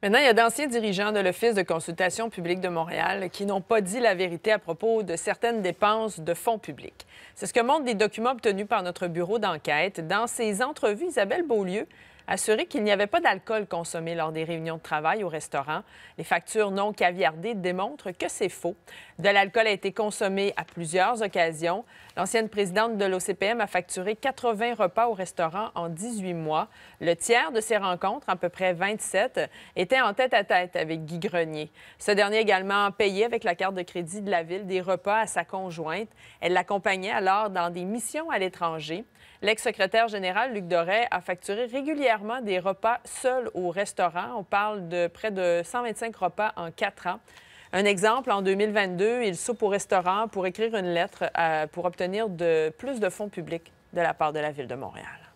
Maintenant, il y a d'anciens dirigeants de l'Office de consultation publique de Montréal qui n'ont pas dit la vérité à propos de certaines dépenses de fonds publics. C'est ce que montrent des documents obtenus par notre bureau d'enquête. Dans ces entrevues, Isabelle Beaulieu assurer qu'il n'y avait pas d'alcool consommé lors des réunions de travail au restaurant. Les factures non caviardées démontrent que c'est faux. De l'alcool a été consommé à plusieurs occasions. L'ancienne présidente de l'OCPM a facturé 80 repas au restaurant en 18 mois. Le tiers de ces rencontres, à peu près 27, étaient en tête-à-tête avec Guy Grenier. Ce dernier également payé avec la carte de crédit de la ville des repas à sa conjointe. Elle l'accompagnait alors dans des missions à l'étranger. L'ex-secrétaire général Luc Doré a facturé régulièrement des repas seuls au restaurant. On parle de près de 125 repas en quatre ans. Un exemple, en 2022, il soupe au restaurant pour écrire une lettre euh, pour obtenir de, plus de fonds publics de la part de la Ville de Montréal.